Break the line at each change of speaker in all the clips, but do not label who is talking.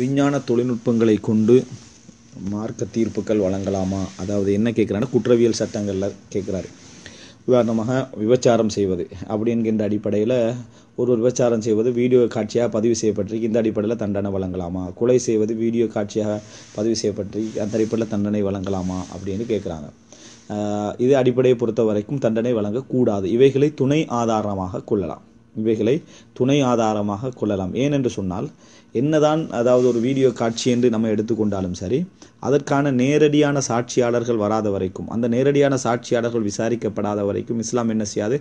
விஞ்ஞான தொழில்நுட்பங்களை கொண்டு மார்க்க தீர்ப்புகள் வழங்கலாமா அதாவது என்ன கேட்குறான்னு குற்றவியல் சட்டங்களில் கேட்குறாரு உதாரணமாக விபச்சாரம் செய்வது அப்படி என்கின்ற அடிப்படையில் ஒரு ஒரு விபச்சாரம் செய்வது வீடியோ காட்சியாக பதிவு செய்யப்பட்டிருக்கு இந்த அடிப்படையில் தண்டனை வழங்கலாமா கொலை செய்வது வீடியோ காட்சியாக பதிவு செய்யப்பட்டிருக்கு அந்த அடிப்படையில் தண்டனை வழங்கலாமா அப்படின்னு கேட்குறாங்க இது அடிப்படையை பொறுத்த வரைக்கும் தண்டனை வழங்கக்கூடாது இவைகளை துணை ஆதாரமாக கொள்ளலாம் இவைகளை துணை ஆதாரமாக கொள்ளலாம் ஏனென்று சொன்னால் என்னதான் அதாவது ஒரு வீடியோ காட்சி என்று நம்ம எடுத்துக்கொண்டாலும் சரி அதற்கான நேரடியான சாட்சியாளர்கள் வராத வரைக்கும் அந்த நேரடியான சாட்சியாளர்கள் விசாரிக்கப்படாத வரைக்கும் இஸ்லாம் என்ன செய்யாது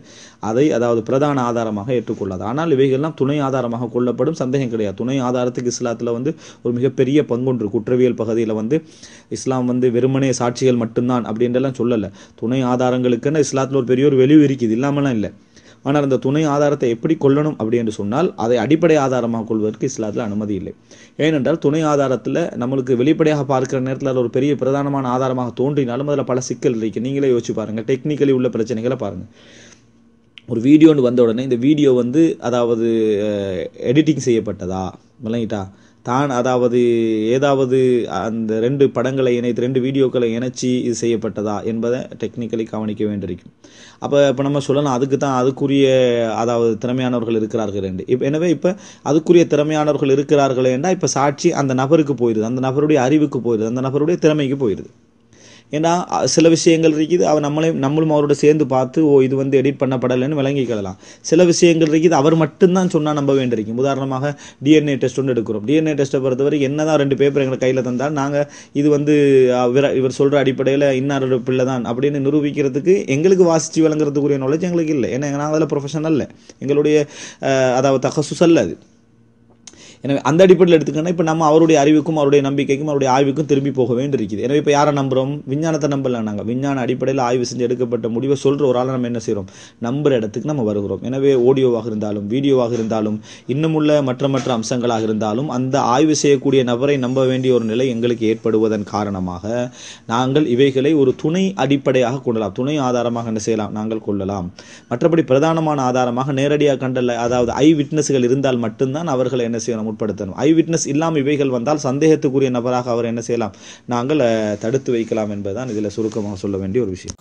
அதை அதாவது பிரதான ஆதாரமாக ஏற்றுக்கொள்ளாது ஆனால் இவைகள்லாம் துணை ஆதாரமாக கொள்ளப்படும் சந்தேகம் கிடையாது துணை ஆதாரத்துக்கு இஸ்லாத்தில் வந்து ஒரு மிகப்பெரிய பங்குன்று குற்றவியல் பகுதியில் வந்து இஸ்லாம் வந்து வெறுமனே சாட்சிகள் மட்டும்தான் அப்படின்றலாம் சொல்லலை துணை ஆதாரங்களுக்குன்னு இஸ்லாத்தில் ஒரு பெரிய ஒரு வெளிவு இருக்குது இல்லாமலாம் இல்லை ஆனால் அந்த துணை ஆதாரத்தை எப்படி கொள்ளணும் அப்படி என்று சொன்னால் அதை அடிப்படை ஆதாரமாக கொள்வதற்கு இஸ்லாத்தில் அனுமதி இல்லை ஏனென்றால் துணை ஆதாரத்தில் நம்மளுக்கு வெளிப்படையாக பார்க்குற நேரத்தில் அது ஒரு பெரிய பிரதானமான ஆதாரமாக தோன்றினாலும் அதில் பல சிக்கல் இருக்கு நீங்களே யோசிச்சு பாருங்கள் டெக்னிக்கலி உள்ள பிரச்சனைகளை பாருங்கள் ஒரு வீடியோன்னு வந்த உடனே இந்த வீடியோ வந்து அதாவது எடிட்டிங் செய்யப்பட்டதா விளங்கிட்டா தான் அதாவது ஏதாவது அந்த ரெண்டு படங்களை இணைத்து ரெண்டு வீடியோக்களை இணைச்சி இது செய்யப்பட்டதா என்பதை டெக்னிக்கலி கவனிக்க வேண்டியிருக்கும் அப்போ இப்போ நம்ம சொல்லலாம் அதுக்கு தான் அதுக்குரிய அதாவது திறமையானவர்கள் இருக்கிறார்கள் என்று இப்போ எனவே இப்போ அதுக்குரிய திறமையானவர்கள் இருக்கிறார்கள் என்றால் இப்போ சாட்சி அந்த நபருக்கு போயிடுது அந்த நபருடைய அறிவுக்கு போயிடுது அந்த நபருடைய திறமைக்கு போயிடுது ஏன்னா சில விஷயங்கள் இருக்குது அவர் நம்மளையும் நம்மளும் அவரோட சேர்ந்து பார்த்து ஓ இது வந்து எடிட் பண்ணப்படலைன்னு விளங்கிக்கலாம் சில விஷயங்கள் இருக்குது அவர் மட்டும்தான் சொன்னால் நம்ப வேண்டியிருக்கும் உதாரணமாக டிஎன்ஏ டெஸ்ட் ஒன்று எடுக்கிறோம் டிஎன்ஏ டெஸ்ட்டை பொறுத்தவரை என்ன தான் ரெண்டு பேப்பர் எங்களை கையில் தந்தால் நாங்கள் இது வந்து இவர் சொல்கிற அடிப்படையில் இன்னாரோட பிள்ளை தான் அப்படின்னு நிரூபிக்கிறதுக்கு எங்களுக்கு வாசித்து விளங்குறதுக்குரிய நாலேஜ் எங்களுக்கு இல்லை ஏன்னா நாங்கள் அதில் ப்ரொஃபஷனல் இல்லை எங்களுடைய அதாவது தகசூஸ் அது எனவே அந்த அடிப்படையில் எடுத்துக்கணும் இப்போ நம்ம அவருடைய அறிவுக்கும் அவருடைய நம்பிக்கைக்கும் அவருடைய ஆய்வுக்கும் திரும்பி போக வேண்டியிருக்குது எனவே இப்போ யாரை நம்புகிறோம் விஞ்ஞானத்தை நம்பல நாங்கள் விஞ்ஞான அடிப்படையில் ஆய்வு செஞ்சு எடுக்கப்பட்ட முடிவை சொல்கிற ஒரு ஆளை நம்ம என்ன செய்கிறோம் நம்புகிற இடத்துக்கு நம்ம வருகிறோம் எனவே ஆடியோவாக இருந்தாலும் வீடியோவாக இருந்தாலும் இன்னும் உள்ள மற்ற மற்ற அம்சங்களாக இருந்தாலும் அந்த ஆய்வு செய்யக்கூடிய நபரை நம்ப வேண்டிய ஒரு நிலை எங்களுக்கு ஏற்படுவதன் காரணமாக நாங்கள் இவைகளை ஒரு துணை அடிப்படையாக கொள்ளலாம் துணை ஆதாரமாக என்ன செய்யலாம் நாங்கள் கொள்ளலாம் மற்றபடி பிரதானமான ஆதாரமாக நேரடியாக கண்டல அதாவது ஐ விட்னஸ்கள் இருந்தால் மட்டும்தான் அவர்களை என்ன செய்யணும் உட்படுத்தணும் ஐ விட்னஸ் இல்லாமல் இவைகள் வந்தால் சந்தேகத்துக்குரிய நபராக அவர் என்ன செய்யலாம் நாங்கள் தடுத்து வைக்கலாம் என்பதுதான் இதில் சுருக்கமாக சொல்ல வேண்டிய ஒரு விஷயம்